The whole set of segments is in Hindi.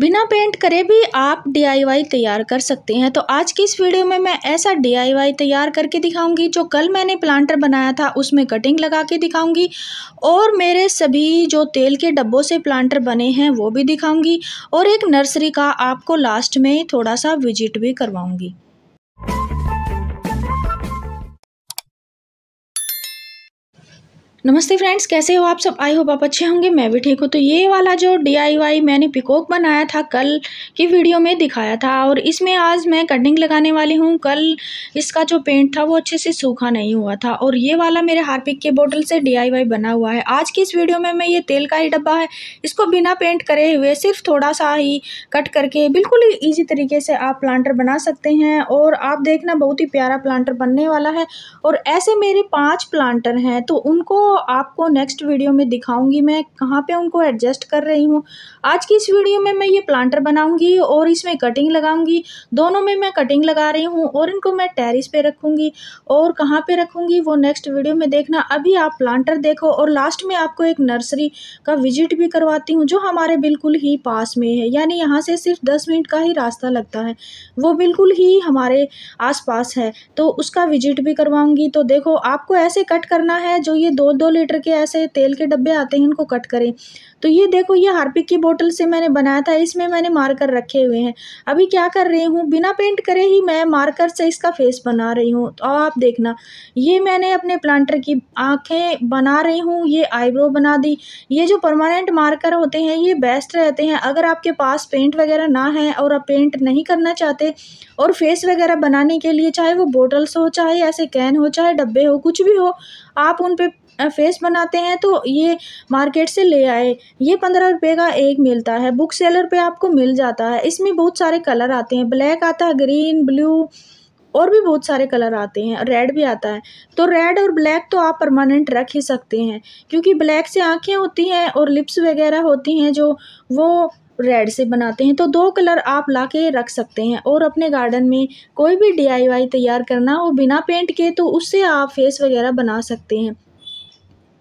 बिना पेंट करे भी आप डीआईवाई तैयार कर सकते हैं तो आज की इस वीडियो में मैं ऐसा डीआईवाई तैयार करके दिखाऊंगी जो कल मैंने प्लांटर बनाया था उसमें कटिंग लगा के दिखाऊंगी और मेरे सभी जो तेल के डब्बों से प्लांटर बने हैं वो भी दिखाऊंगी और एक नर्सरी का आपको लास्ट में थोड़ा सा विजिट भी करवाऊंगी नमस्ते फ्रेंड्स कैसे हो आप सब आई होप आप अच्छे होंगे मैं भी ठीक हूँ तो ये वाला जो डीआईवाई मैंने पिकॉक बनाया था कल की वीडियो में दिखाया था और इसमें आज मैं कटिंग लगाने वाली हूँ कल इसका जो पेंट था वो अच्छे से सूखा नहीं हुआ था और ये वाला मेरे हार्पिक के बोतल से डीआईवाई बना हुआ है आज की इस वीडियो में मैं ये तेल का ही डब्बा है इसको बिना पेंट करे हुए सिर्फ थोड़ा सा ही कट करके बिल्कुल ही ईजी तरीके से आप प्लांटर बना सकते हैं और आप देखना बहुत ही प्यारा प्लांटर बनने वाला है और ऐसे मेरे पाँच प्लांटर हैं तो उनको आपको नेक्स्ट वीडियो में दिखाऊंगी मैं कहाँ पे उनको एडजस्ट कर रही हूँ आज की इस वीडियो में मैं ये प्लांटर बनाऊंगी और इसमें कटिंग लगाऊंगी दोनों में मैं कटिंग लगा रही हूँ और इनको मैं टेरिस पे रखूँगी और कहाँ पे रखूँगी वो नेक्स्ट वीडियो में देखना अभी आप प्लांटर देखो और लास्ट में आपको एक नर्सरी का विजिट भी करवाती हूँ जो हमारे बिल्कुल ही पास में है यानी यहाँ से सिर्फ दस मिनट का ही रास्ता लगता है वो बिल्कुल ही हमारे आस है तो उसका विजिट भी करवाऊंगी तो देखो आपको ऐसे कट करना है जो ये दो दो दो लीटर के ऐसे तेल के डब्बे आते हैं इनको कट करें तो ये देखो ये हार्पिक की बोतल से मैंने बनाया था इसमें मैंने मार्कर रखे हुए हैं अभी क्या कर रही हूँ बिना पेंट करे ही मैं मार्कर से इसका फेस बना रही हूँ तो आप देखना ये मैंने अपने प्लांटर की आँखें बना रही हूँ ये आईब्रो बना दी ये जो परमानेंट मार्कर होते हैं ये बेस्ट रहते हैं अगर आपके पास पेंट वगैरह ना है और आप पेंट नहीं करना चाहते और फेस वगैरह बनाने के लिए चाहे वो बोटल्स हो चाहे ऐसे कैन हो चाहे डब्बे हो कुछ भी हो आप उन पर फेस बनाते हैं तो ये मार्केट से ले आए ये पंद्रह रुपये का एक मिलता है बुक सेलर पर आपको मिल जाता है इसमें बहुत सारे कलर आते हैं ब्लैक आता है ग्रीन ब्लू और भी बहुत सारे कलर आते हैं रेड भी आता है तो रेड और ब्लैक तो आप परमानेंट रख ही सकते हैं क्योंकि ब्लैक से आँखें होती हैं और लिप्स वगैरह होती हैं जो वो रेड से बनाते हैं तो दो कलर आप ला के रख सकते हैं और अपने गार्डन में कोई भी डीआईवाई तैयार करना हो बिना पेंट के तो उससे आप फेस वगैरह बना सकते हैं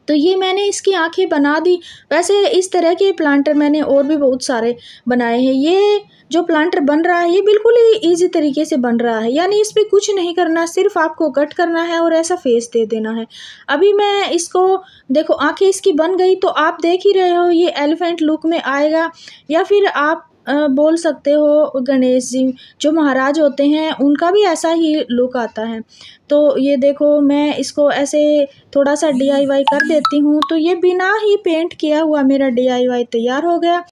तो ये मैंने इसकी आंखें बना दी वैसे इस तरह के प्लांटर मैंने और भी बहुत सारे बनाए हैं ये जो प्लांटर बन रहा है ये बिल्कुल ही ईजी तरीके से बन रहा है यानी इस पर कुछ नहीं करना सिर्फ आपको कट करना है और ऐसा फेस दे देना है अभी मैं इसको देखो आंखें इसकी बन गई तो आप देख ही रहे हो ये एलिफेंट लुक में आएगा या फिर आप बोल सकते हो गणेश जी जो महाराज होते हैं उनका भी ऐसा ही लुक आता है तो ये देखो मैं इसको ऐसे थोड़ा सा डी कर देती हूँ तो ये बिना ही पेंट किया हुआ मेरा डी तैयार हो गया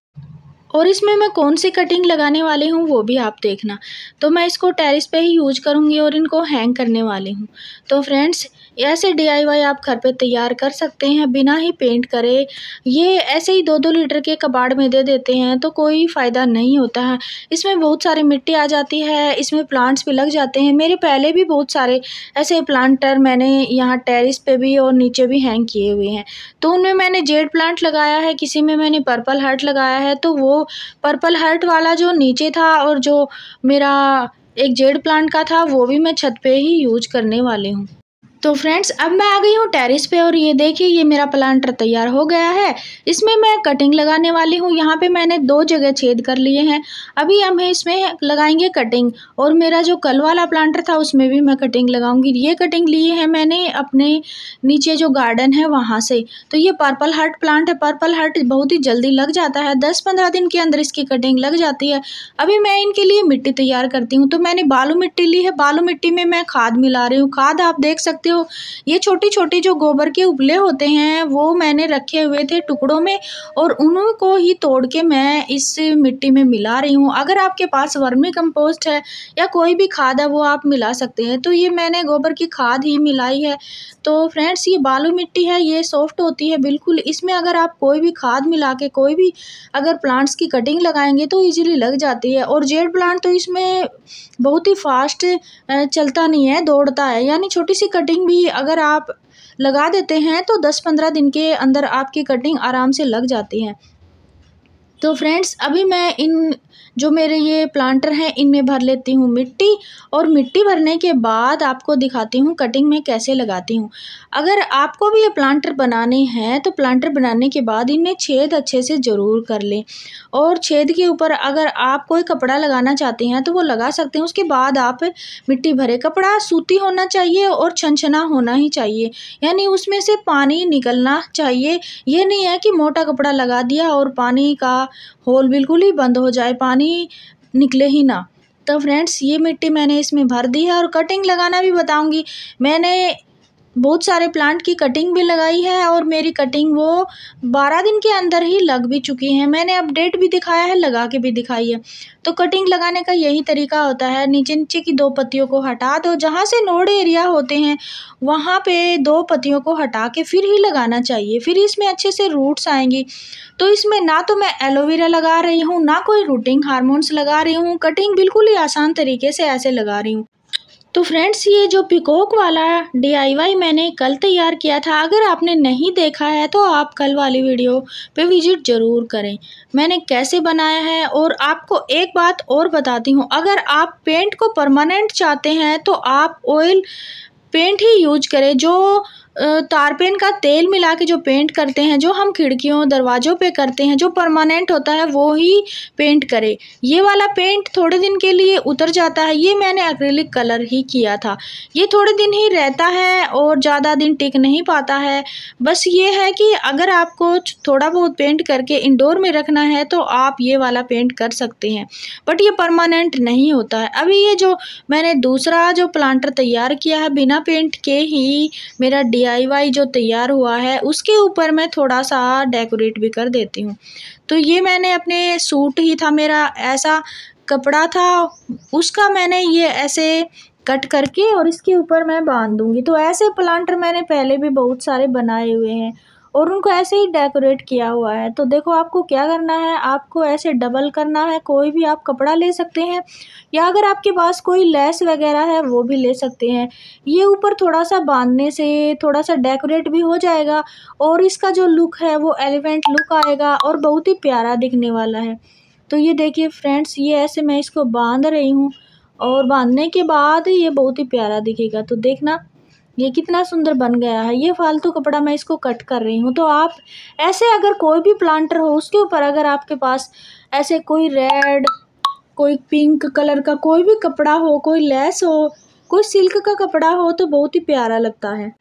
और इसमें मैं कौन सी कटिंग लगाने वाली हूँ वो भी आप देखना तो मैं इसको टेरिस पे ही यूज करूँगी और इनको हैंग करने वाली हूँ तो फ्रेंड्स ऐसे डीआईवाई आप घर पे तैयार कर सकते हैं बिना ही पेंट करे ये ऐसे ही दो दो लीटर के कबाड़ में दे देते हैं तो कोई फ़ायदा नहीं होता है इसमें बहुत सारी मिट्टी आ जाती है इसमें प्लांट्स भी लग जाते हैं मेरे पहले भी बहुत सारे ऐसे प्लांटर मैंने यहाँ टेरिस पे भी और नीचे भी हैंग किए हुए हैं तो उनमें मैंने जेड प्लांट लगाया है किसी में मैंने पर्पल हर्ट लगाया है तो वो पर्पल हर्ट वाला जो नीचे था और जो मेरा एक जेड प्लांट का था वो भी मैं छत पे ही यूज करने वाली हूँ तो फ्रेंड्स अब मैं आ गई हूँ टेरिस पे और ये देखिए ये मेरा प्लांटर तैयार हो गया है इसमें मैं कटिंग लगाने वाली हूँ यहाँ पे मैंने दो जगह छेद कर लिए हैं अभी हम इसमें लगाएंगे कटिंग और मेरा जो कल वाला प्लांटर था उसमें भी मैं कटिंग लगाऊंगी ये कटिंग लिए है मैंने अपने नीचे जो गार्डन है वहाँ से तो ये पर्पल हार्ट प्लांट है पर्पल हार्ट बहुत ही जल्दी लग जाता है दस पंद्रह दिन के अंदर इसकी कटिंग लग जाती है अभी मैं इनके लिए मिट्टी तैयार करती हूँ तो मैंने बालू मिट्टी ली है बालू मिट्टी में मैं खाद मिला रही हूँ खाद आप देख सकते हो ये छोटी छोटे जो गोबर के उबले होते हैं वो मैंने रखे हुए थे टुकड़ों में और उनको ही तोड़ के मैं इस मिट्टी में मिला रही हूँ अगर आपके पास वर्मी कंपोस्ट है या कोई भी खाद है वो आप मिला सकते हैं तो ये मैंने गोबर की खाद ही मिलाई है तो फ्रेंड्स ये बालू मिट्टी है ये सॉफ्ट होती है बिल्कुल इसमें अगर आप कोई भी खाद मिला के कोई भी अगर प्लांट्स की कटिंग लगाएंगे तो ईजिली लग जाती है और जेड प्लांट तो इसमें बहुत ही फास्ट चलता नहीं है दौड़ता है यानी छोटी सी कटिंग कटिंग भी अगर आप लगा देते हैं तो 10-15 दिन के अंदर आपकी कटिंग आराम से लग जाती है तो फ्रेंड्स अभी मैं इन जो मेरे ये प्लांटर हैं इनमें भर लेती हूँ मिट्टी और मिट्टी भरने के बाद आपको दिखाती हूँ कटिंग में कैसे लगाती हूँ अगर आपको भी ये प्लांटर बनाने हैं तो प्लांटर बनाने के बाद इनमें छेद अच्छे से ज़रूर कर लें और छेद के ऊपर अगर आप कोई कपड़ा लगाना चाहते हैं तो वो लगा सकते हैं उसके बाद आप मिट्टी भरे कपड़ा सूती होना चाहिए और छनछना होना ही चाहिए यानी उसमें से पानी निकलना चाहिए ये नहीं है कि मोटा कपड़ा लगा दिया और पानी का होल बिल्कुल ही बंद हो जाए पानी निकले ही ना तो फ्रेंड्स ये मिट्टी मैंने इसमें भर दी है और कटिंग लगाना भी बताऊँगी मैंने बहुत सारे प्लांट की कटिंग भी लगाई है और मेरी कटिंग वो बारह दिन के अंदर ही लग भी चुकी है मैंने अपडेट भी दिखाया है लगा के भी दिखाई है तो कटिंग लगाने का यही तरीका होता है नीचे नीचे की दो पत्तियों को हटा दो जहाँ से नोड एरिया होते हैं वहाँ पे दो पत्तियों को हटा के फिर ही लगाना चाहिए फिर इसमें अच्छे से रूट्स आएंगी तो इसमें ना तो मैं एलोवेरा लगा रही हूँ ना कोई रूटिंग हारमोन्स लगा रही हूँ कटिंग बिल्कुल ही आसान तरीके से ऐसे लगा रही हूँ तो फ्रेंड्स ये जो पिकोक वाला डीआईवाई मैंने कल तैयार किया था अगर आपने नहीं देखा है तो आप कल वाली वीडियो पे विजिट ज़रूर करें मैंने कैसे बनाया है और आपको एक बात और बताती हूँ अगर आप पेंट को परमानेंट चाहते हैं तो आप ऑयल पेंट ही यूज करें जो तारपेन का तेल मिला के जो पेंट करते हैं जो हम खिड़कियों दरवाज़ों पे करते हैं जो परमानेंट होता है वो ही पेंट करें ये वाला पेंट थोड़े दिन के लिए उतर जाता है ये मैंने एक्रेलिक कलर ही किया था ये थोड़े दिन ही रहता है और ज़्यादा दिन टिक नहीं पाता है बस ये है कि अगर आपको थोड़ा बहुत पेंट करके इंडोर में रखना है तो आप ये वाला पेंट कर सकते हैं बट ये परमानेंट नहीं होता है अभी ये जो मैंने दूसरा जो प्लांटर तैयार किया है बिना पेंट के ही मेरा डी डी जो तैयार हुआ है उसके ऊपर मैं थोड़ा सा डेकोरेट भी कर देती हूँ तो ये मैंने अपने सूट ही था मेरा ऐसा कपड़ा था उसका मैंने ये ऐसे कट करके और इसके ऊपर मैं बांध दूँगी तो ऐसे प्लांटर मैंने पहले भी बहुत सारे बनाए हुए हैं और उनको ऐसे ही डेकोरेट किया हुआ है तो देखो आपको क्या करना है आपको ऐसे डबल करना है कोई भी आप कपड़ा ले सकते हैं या अगर आपके पास कोई लेस वगैरह है वो भी ले सकते हैं ये ऊपर थोड़ा सा बांधने से थोड़ा सा डेकोरेट भी हो जाएगा और इसका जो लुक है वो एलिवेंट लुक आएगा और बहुत ही प्यारा दिखने वाला है तो ये देखिए फ्रेंड्स ये ऐसे मैं इसको बांध रही हूँ और बांधने के बाद ये बहुत ही प्यारा दिखेगा तो देखना ये कितना सुंदर बन गया है ये फालतू कपड़ा मैं इसको कट कर रही हूँ तो आप ऐसे अगर कोई भी प्लांटर हो उसके ऊपर अगर आपके पास ऐसे कोई रेड कोई पिंक कलर का कोई भी कपड़ा हो कोई लेस हो कोई सिल्क का कपड़ा हो तो बहुत ही प्यारा लगता है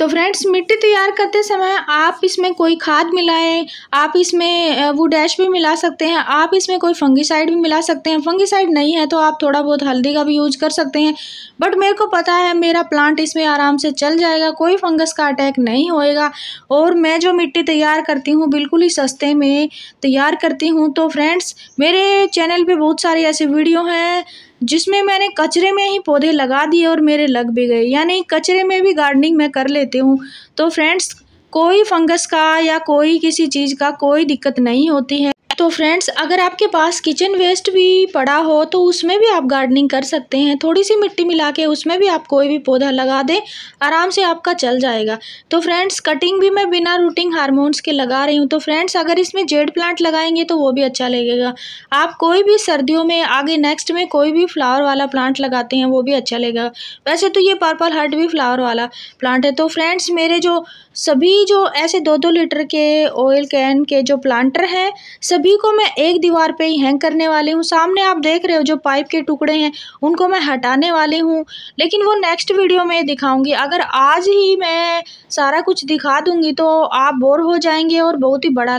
तो फ्रेंड्स मिट्टी तैयार करते समय आप इसमें कोई खाद मिलाएं आप इसमें वो डैश भी मिला सकते हैं आप इसमें कोई फंगीसाइड भी मिला सकते हैं फंगीसाइड नहीं है तो आप थोड़ा बहुत हल्दी का भी यूज कर सकते हैं बट मेरे को पता है मेरा प्लांट इसमें आराम से चल जाएगा कोई फंगस का अटैक नहीं होएगा और मैं जो मिट्टी तैयार करती हूँ बिल्कुल ही सस्ते में तैयार करती हूँ तो फ्रेंड्स मेरे चैनल पर बहुत सारी ऐसी वीडियो हैं जिसमें मैंने कचरे में ही पौधे लगा दिए और मेरे लग भी गए यानी कचरे में भी गार्डनिंग मैं कर लेती हूँ तो फ्रेंड्स कोई फंगस का या कोई किसी चीज़ का कोई दिक्कत नहीं होती है तो फ्रेंड्स अगर आपके पास किचन वेस्ट भी पड़ा हो तो उसमें भी आप गार्डनिंग कर सकते हैं थोड़ी सी मिट्टी मिला के उसमें भी आप कोई भी पौधा लगा दें आराम से आपका चल जाएगा तो फ्रेंड्स कटिंग भी मैं बिना रूटिंग हारमोन्स के लगा रही हूँ तो फ्रेंड्स अगर इसमें जेड प्लांट लगाएंगे तो वो भी अच्छा लगेगा आप कोई भी सर्दियों में आगे नेक्स्ट में कोई भी फ्लावर वाला प्लांट लगाते हैं वो भी अच्छा लगेगा वैसे तो ये पर्पल हर्ट भी फ्लावर वाला प्लांट है तो फ्रेंड्स मेरे जो सभी जो ऐसे दो दो लीटर के ऑयल कैन के जो प्लांटर हैं सभी को मैं एक दीवार पे ही हैंग करने वाली हूँ सामने आप देख रहे हो जो पाइप के टुकड़े हैं उनको मैं हटाने वाली हूँ लेकिन वो नेक्स्ट वीडियो में दिखाऊँगी अगर आज ही मैं सारा कुछ दिखा दूँगी तो आप बोर हो जाएंगे और बहुत ही बड़ा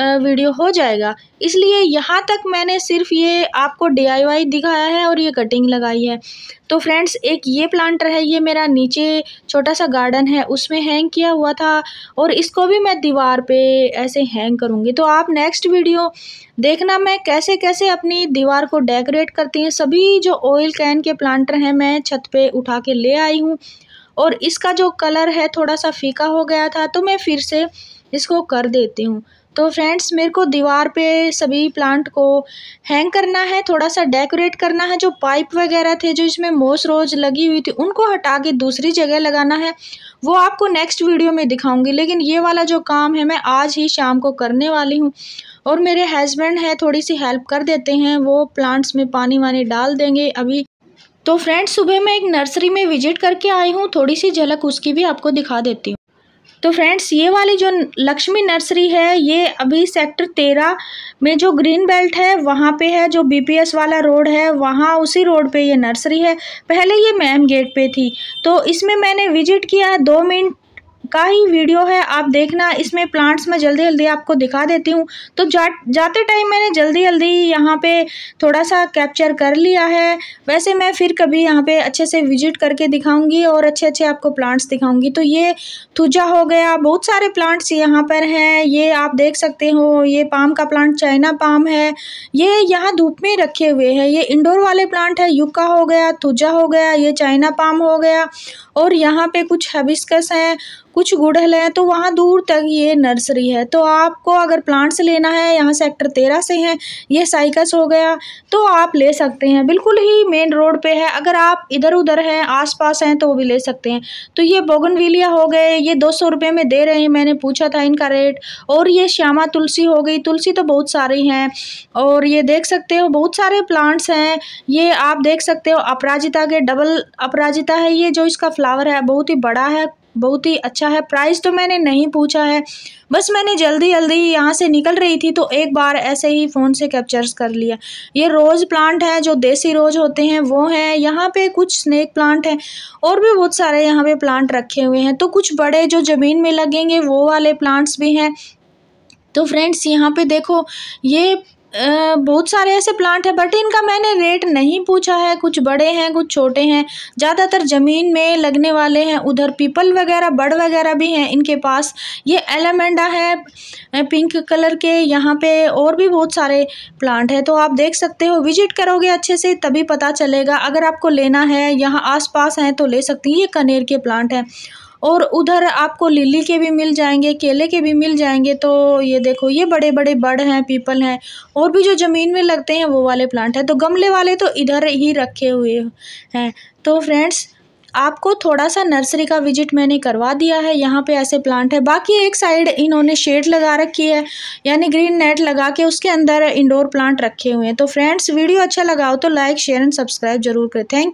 वीडियो हो जाएगा इसलिए यहाँ तक मैंने सिर्फ ये आपको डी दिखाया है और ये कटिंग लगाई है तो फ्रेंड्स एक ये प्लांटर है ये मेरा नीचे छोटा सा गार्डन है उसमें हैंग किया हुआ था और इसको भी मैं दीवार पे ऐसे हैंग करूँगी तो आप नेक्स्ट वीडियो देखना मैं कैसे कैसे अपनी दीवार को डेकोरेट करती हूँ सभी जो ऑयल कैन के प्लांटर हैं मैं छत पर उठा के ले आई हूँ और इसका जो कलर है थोड़ा सा फीका हो गया था तो मैं फिर से इसको कर देती हूँ तो फ्रेंड्स मेरे को दीवार पे सभी प्लांट को हैंग करना है थोड़ा सा डेकोरेट करना है जो पाइप वगैरह थे जो इसमें मोस रोज लगी हुई थी उनको हटा के दूसरी जगह लगाना है वो आपको नेक्स्ट वीडियो में दिखाऊंगी लेकिन ये वाला जो काम है मैं आज ही शाम को करने वाली हूँ और मेरे हस्बैंड हैं थोड़ी सी हेल्प कर देते हैं वो प्लांट्स में पानी वानी डाल देंगे अभी तो फ्रेंड्स सुबह मैं एक नर्सरी में विजिट करके आई हूँ थोड़ी सी झलक उसकी भी आपको दिखा देती हूँ तो फ्रेंड्स ये वाली जो लक्ष्मी नर्सरी है ये अभी सेक्टर तेरह में जो ग्रीन बेल्ट है वहाँ पे है जो बीपीएस वाला रोड है वहाँ उसी रोड पे ये नर्सरी है पहले ये मैम गेट पे थी तो इसमें मैंने विजिट किया दो मिनट का ही वीडियो है आप देखना इसमें प्लांट्स मैं जल्दी जल्दी आपको दिखा देती हूँ तो जा जाते टाइम मैंने जल्दी जल्दी यहाँ पे थोड़ा सा कैप्चर कर लिया है वैसे मैं फिर कभी यहाँ पे अच्छे से विजिट करके दिखाऊंगी और अच्छे अच्छे आपको प्लांट्स दिखाऊंगी तो ये थुजा हो गया बहुत सारे प्लांट्स यहाँ पर हैं ये आप देख सकते हो ये पाम का प्लांट चाइना पाम है ये यहाँ धूप में रखे हुए हैं ये इंडोर वाले प्लांट है युक्का हो गया थुजा हो गया ये चाइना पाम हो गया और यहाँ पे कुछ हबिस्कस हैं कुछ गुड़हल हैं तो वहाँ दूर तक ये नर्सरी है तो आपको अगर प्लांट्स लेना है यहाँ सेक्टर तेरह से हैं ये साइकस हो गया तो आप ले सकते हैं बिल्कुल ही मेन रोड पे है अगर आप इधर उधर हैं आसपास हैं तो वो भी ले सकते हैं तो ये बोगनविलिया हो गए ये दो सौ रुपये में दे रहे हैं मैंने पूछा था इनका रेट और ये श्यामा तुलसी हो गई तुलसी तो बहुत सारी हैं और ये देख सकते हो बहुत सारे प्लांट्स हैं ये आप देख सकते हो अपराजिता के डबल अपराजिता है ये जो इसका फ्लावर है बहुत ही बड़ा है बहुत ही अच्छा है प्राइस तो मैंने नहीं पूछा है बस मैंने जल्दी जल्दी यहाँ से निकल रही थी तो एक बार ऐसे ही फ़ोन से कैप्चर्स कर लिया ये रोज़ प्लांट है जो देसी रोज़ होते हैं वो हैं यहाँ पे कुछ स्नेक प्लांट हैं और भी बहुत सारे यहाँ पे प्लांट रखे हुए हैं तो कुछ बड़े जो ज़मीन में लगेंगे वो वाले प्लांट्स भी हैं तो फ्रेंड्स यहाँ पे देखो ये बहुत सारे ऐसे प्लांट हैं बट इनका मैंने रेट नहीं पूछा है कुछ बड़े हैं कुछ छोटे हैं ज़्यादातर ज़मीन में लगने वाले हैं उधर पीपल वगैरह बड़ वगैरह भी हैं इनके पास ये एलमेंडा है पिंक कलर के यहाँ पे और भी बहुत सारे प्लांट हैं तो आप देख सकते हो विजिट करोगे अच्छे से तभी पता चलेगा अगर आपको लेना है यहाँ आस पास हैं तो ले सकती हैं ये कनेर के प्लांट हैं और उधर आपको लिली के भी मिल जाएंगे केले के भी मिल जाएंगे तो ये देखो ये बड़े बड़े बड़ हैं पीपल हैं और भी जो ज़मीन में लगते हैं वो वाले प्लांट हैं तो गमले वाले तो इधर ही रखे हुए हैं तो फ्रेंड्स आपको थोड़ा सा नर्सरी का विजिट मैंने करवा दिया है यहाँ पे ऐसे प्लांट है बाकी एक साइड इन्होंने शेड लगा रखी है यानी ग्रीन नेट लगा के उसके अंदर इंडोर प्लांट रखे हुए हैं तो फ्रेंड्स वीडियो अच्छा लगा हो तो लाइक शेयर एंड सब्सक्राइब जरूर करें थैंक यू